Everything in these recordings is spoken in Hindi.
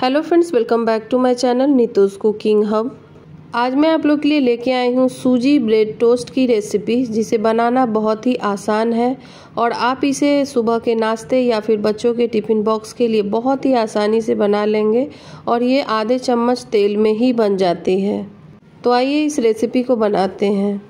hello friends welcome back to my channel Neetu's cooking hub आज मैं आप लोग के लिए लेके आई हूँ सूजी ब्रेड टोस्ट की रेसिपी जिसे बनाना बहुत ही आसान है और आप इसे सुबह के नाश्ते या फिर बच्चों के टिफ़िन बॉक्स के लिए बहुत ही आसानी से बना लेंगे और ये आधे चम्मच तेल में ही बन जाती है तो आइए इस रेसिपी को बनाते हैं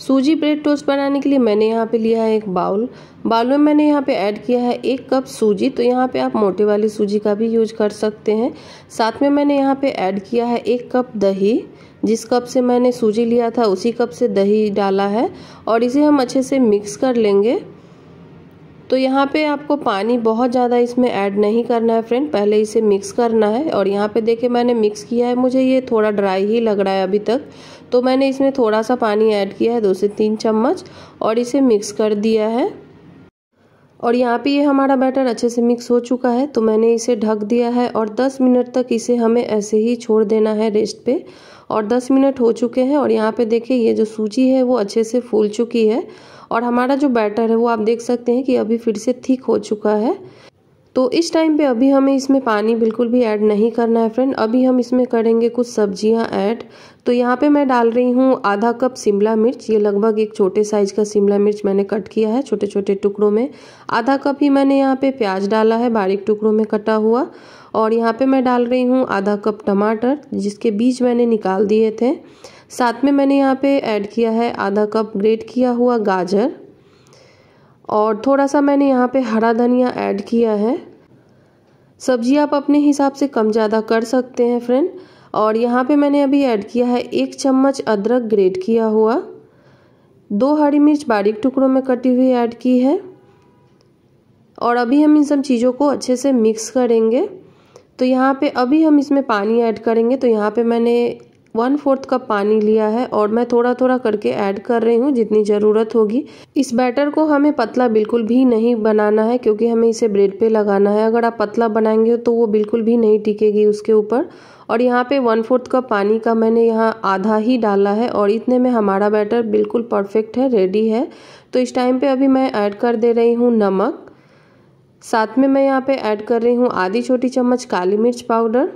सूजी ब्रेड टोस्ट बनाने के लिए मैंने यहाँ पे लिया है एक बाउल बाउल में मैंने यहाँ पे ऐड किया है एक कप सूजी तो यहाँ पे आप मोटे वाली सूजी का भी यूज कर सकते हैं साथ में मैंने यहाँ पे ऐड किया है एक कप दही जिस कप से मैंने सूजी लिया था उसी कप से दही डाला है और इसे हम अच्छे से मिक्स कर लेंगे तो यहाँ पे आपको पानी बहुत ज़्यादा इसमें ऐड नहीं करना है फ्रेंड पहले इसे मिक्स करना है और यहाँ पे देखे मैंने मिक्स किया है मुझे ये थोड़ा ड्राई ही लग रहा है अभी तक तो मैंने इसमें थोड़ा सा पानी ऐड किया है दो से तीन चम्मच और इसे मिक्स कर दिया है और यहाँ पे ये हमारा बैटर अच्छे से मिक्स हो चुका है तो मैंने इसे ढक दिया है और 10 मिनट तक इसे हमें ऐसे ही छोड़ देना है रेस्ट पे और 10 मिनट हो चुके हैं और यहाँ पे देखिए ये जो सूजी है वो अच्छे से फूल चुकी है और हमारा जो बैटर है वो आप देख सकते हैं कि अभी फिर से थिक हो चुका है तो इस टाइम पे अभी हमें इसमें पानी बिल्कुल भी ऐड नहीं करना है फ्रेंड अभी हम इसमें करेंगे कुछ सब्जियां ऐड तो यहाँ पे मैं डाल रही हूँ आधा कप शिमला मिर्च ये लगभग एक छोटे साइज का शिमला मिर्च मैंने कट किया है छोटे छोटे टुकड़ों में आधा कप ही मैंने यहाँ पे प्याज डाला है बारीक टुकड़ों में कटा हुआ और यहाँ पर मैं डाल रही हूँ आधा कप टमाटर जिसके बीज मैंने निकाल दिए थे साथ में मैंने यहाँ पर ऐड किया है आधा कप ग्रेट किया हुआ गाजर और थोड़ा सा मैंने यहाँ पे हरा धनिया ऐड किया है सब्जी आप अपने हिसाब से कम ज़्यादा कर सकते हैं फ्रेंड और यहाँ पे मैंने अभी ऐड किया है एक चम्मच अदरक ग्रेट किया हुआ दो हरी मिर्च बारीक टुकड़ों में कटी हुई ऐड की है और अभी हम इन सब चीज़ों को अच्छे से मिक्स करेंगे तो यहाँ पे अभी हम इसमें पानी ऐड करेंगे तो यहाँ पे मैंने वन फोर्थ कप पानी लिया है और मैं थोड़ा थोड़ा करके ऐड कर रही हूँ जितनी ज़रूरत होगी इस बैटर को हमें पतला बिल्कुल भी नहीं बनाना है क्योंकि हमें इसे ब्रेड पे लगाना है अगर आप पतला बनाएंगे तो वो बिल्कुल भी नहीं टिकेगी उसके ऊपर और यहाँ पे वन फोर्थ कप पानी का मैंने यहाँ आधा ही डाला है और इतने में हमारा बैटर बिल्कुल परफेक्ट है रेडी है तो इस टाइम पर अभी मैं ऐड कर दे रही हूँ नमक साथ में मैं यहाँ पर ऐड कर रही हूँ आधी छोटी चम्मच काली मिर्च पाउडर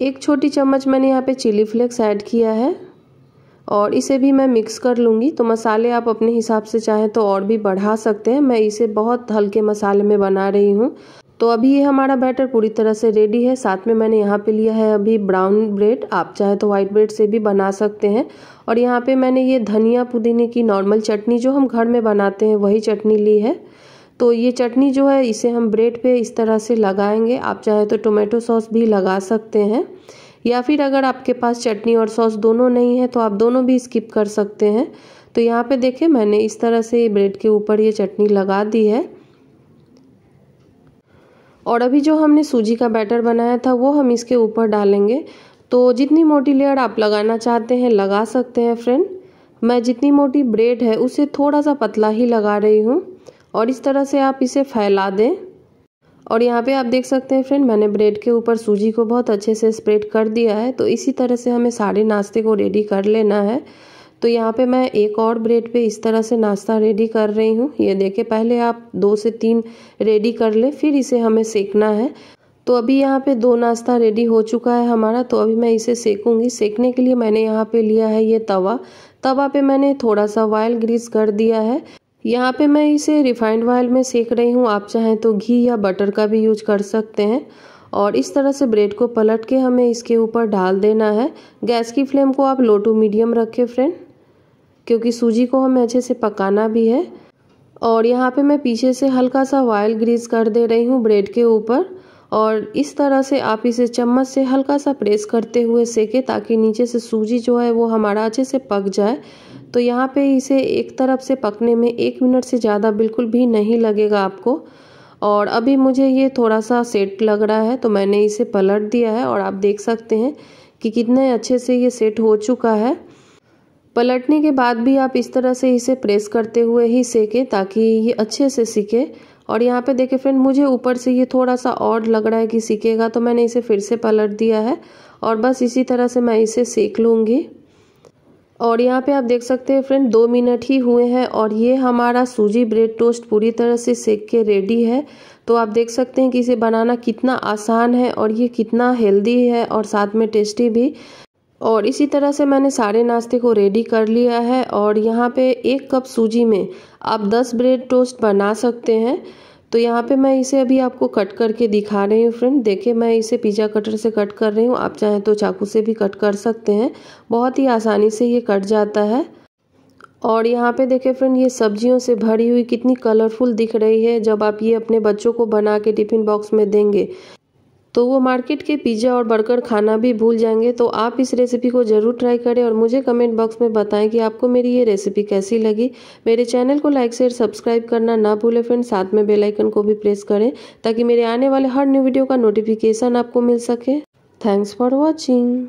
एक छोटी चम्मच मैंने यहाँ पे चिली फ्लेक्स ऐड किया है और इसे भी मैं मिक्स कर लूँगी तो मसाले आप अपने हिसाब से चाहें तो और भी बढ़ा सकते हैं मैं इसे बहुत हल्के मसाले में बना रही हूँ तो अभी ये हमारा बैटर पूरी तरह से रेडी है साथ में मैंने यहाँ पे लिया है अभी ब्राउन ब्रेड आप चाहे तो वाइट ब्रेड से भी बना सकते हैं और यहाँ पे मैंने ये धनिया पुदीने की नॉर्मल चटनी जो हम घर में बनाते हैं वही चटनी ली है तो ये चटनी जो है इसे हम ब्रेड पे इस तरह से लगाएंगे आप चाहे तो टोमेटो सॉस भी लगा सकते हैं या फिर अगर आपके पास चटनी और सॉस दोनों नहीं है तो आप दोनों भी स्किप कर सकते हैं तो यहाँ पे देखें मैंने इस तरह से ब्रेड के ऊपर ये चटनी लगा दी है और अभी जो हमने सूजी का बैटर बनाया था वो हम इसके ऊपर डालेंगे तो जितनी मोटी लेयर आप लगाना चाहते हैं लगा सकते हैं फ्रेंड मैं जितनी मोटी ब्रेड है उसे थोड़ा सा पतला ही लगा रही हूँ और इस तरह से आप इसे फैला दें और यहाँ पे आप देख सकते हैं फ्रेंड मैंने ब्रेड के ऊपर सूजी को बहुत अच्छे से स्प्रेड कर दिया है तो इसी तरह से हमें सारे नाश्ते को रेडी कर लेना है तो यहाँ पे मैं एक और ब्रेड पे इस तरह से नाश्ता रेडी कर रही हूँ ये देखे पहले आप दो से तीन रेडी कर लें फिर इसे हमें सेकना है तो अभी यहाँ पे दो नाश्ता रेडी हो चुका है हमारा तो अभी मैं इसे सेकूंगी सेकने के लिए मैंने यहाँ पे लिया है ये तवा तवा पे मैंने थोड़ा सा वायल ग्रीस कर दिया है यहाँ पे मैं इसे रिफाइंड ऑयल में सेक रही हूँ आप चाहें तो घी या बटर का भी यूज कर सकते हैं और इस तरह से ब्रेड को पलट के हमें इसके ऊपर डाल देना है गैस की फ्लेम को आप लो टू मीडियम रखें फ्रेंड क्योंकि सूजी को हमें अच्छे से पकाना भी है और यहाँ पे मैं पीछे से हल्का सा ऑयल ग्रीस कर दे रही हूँ ब्रेड के ऊपर और इस तरह से आप इसे चम्मच से हल्का सा प्रेस करते हुए सेके ताकि नीचे से सूजी जो है वो हमारा अच्छे से पक जाए तो यहाँ पे इसे एक तरफ से पकने में एक मिनट से ज़्यादा बिल्कुल भी नहीं लगेगा आपको और अभी मुझे ये थोड़ा सा सेट लग रहा है तो मैंने इसे पलट दिया है और आप देख सकते हैं कि कितने अच्छे से ये सेट हो चुका है पलटने के बाद भी आप इस तरह से इसे प्रेस करते हुए ही सेकें ताकि ये अच्छे से सीखे और यहाँ पे देखे फ्रेंड मुझे ऊपर से ये थोड़ा सा और लग रहा है कि सीखेगा तो मैंने इसे फिर से पलट दिया है और बस इसी तरह से मैं इसे सेक लूँगी और यहाँ पे आप देख सकते हैं फ्रेंड दो मिनट ही हुए हैं और ये हमारा सूजी ब्रेड टोस्ट पूरी तरह से सेक के रेडी है तो आप देख सकते हैं कि इसे बनाना कितना आसान है और ये कितना हेल्दी है और साथ में टेस्टी भी और इसी तरह से मैंने सारे नाश्ते को रेडी कर लिया है और यहाँ पे एक कप सूजी में आप 10 ब्रेड टोस्ट बना सकते हैं तो यहाँ पे मैं इसे अभी आपको कट करके दिखा रही हूँ फ्रेंड देखिए मैं इसे पिज़्ज़ा कटर से कट कर रही हूँ आप चाहें तो चाकू से भी कट कर सकते हैं बहुत ही आसानी से ये कट जाता है और यहाँ पे देखिए फ्रेंड ये सब्जियों से भरी हुई कितनी कलरफुल दिख रही है जब आप ये अपने बच्चों को बना के टिफ़िन बॉक्स में देंगे तो वो मार्केट के पिज़्ज़ा और बर्गर खाना भी भूल जाएंगे तो आप इस रेसिपी को ज़रूर ट्राई करें और मुझे कमेंट बॉक्स में बताएं कि आपको मेरी ये रेसिपी कैसी लगी मेरे चैनल को लाइक शेयर सब्सक्राइब करना ना भूलें फ्रेंड साथ में बेल आइकन को भी प्रेस करें ताकि मेरे आने वाले हर न्यू वीडियो का नोटिफिकेशन आपको मिल सके थैंक्स फॉर वॉचिंग